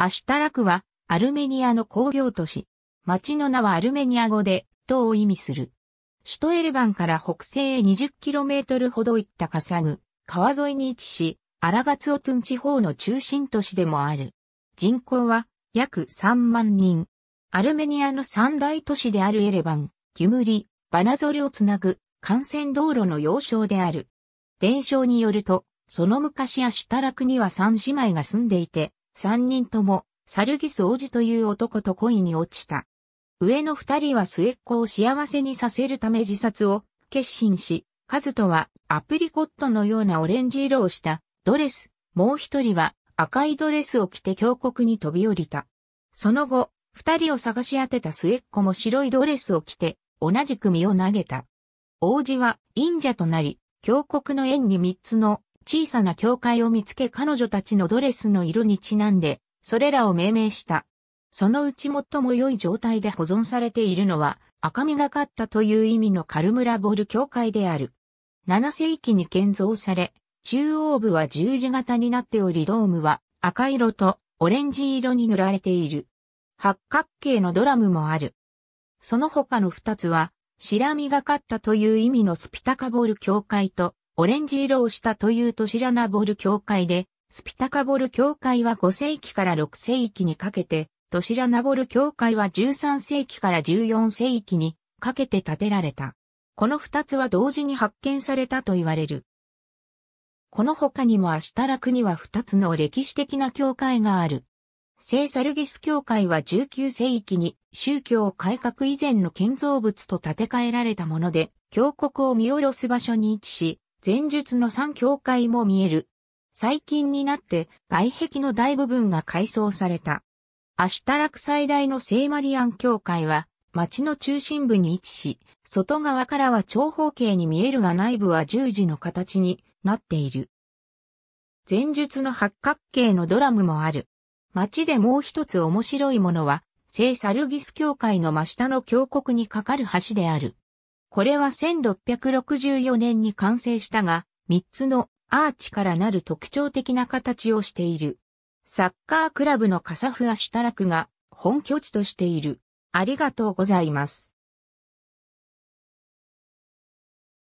アシュタラクはアルメニアの工業都市。町の名はアルメニア語で、塔を意味する。首都エレバンから北西へ 20km ほど行ったカサグ、川沿いに位置し、アラガツオトゥン地方の中心都市でもある。人口は約3万人。アルメニアの三大都市であるエレバン、ギュムリ、バナゾルをつなぐ幹線道路の要衝である。伝承によると、その昔アシュタラクには三姉妹が住んでいて、三人とも、サルギス王子という男と恋に落ちた。上の二人は末っ子を幸せにさせるため自殺を決心し、カズトはアプリコットのようなオレンジ色をしたドレス、もう一人は赤いドレスを着て峡谷に飛び降りた。その後、二人を探し当てた末っ子も白いドレスを着て、同じ組を投げた。王子は忍者となり、峡谷の縁に三つの小さな教会を見つけ彼女たちのドレスの色にちなんで、それらを命名した。そのうち最も良い状態で保存されているのは、赤みがかったという意味のカルムラボル教会である。7世紀に建造され、中央部は十字型になっておりドームは赤色とオレンジ色に塗られている。八角形のドラムもある。その他の二つは、白みがかったという意味のスピタカボール教会と、オレンジ色をしたというトシラナボル教会で、スピタカボル教会は5世紀から6世紀にかけて、トシラナボル教会は13世紀から14世紀にかけて建てられた。この二つは同時に発見されたと言われる。この他にもアシタラクには二つの歴史的な教会がある。聖サルギス教会は19世紀に宗教改革以前の建造物と建て替えられたもので、峡谷を見下ろす場所に位置し、前述の三教会も見える。最近になって外壁の大部分が改装された。アシュタラク最大の聖マリアン教会は町の中心部に位置し、外側からは長方形に見えるが内部は十字の形になっている。前述の八角形のドラムもある。町でもう一つ面白いものは、聖サルギス教会の真下の峡谷に架かる橋である。これは1664年に完成したが、3つのアーチからなる特徴的な形をしている。サッカークラブのカサフアシュタラクが本拠地としている。ありがとうございます。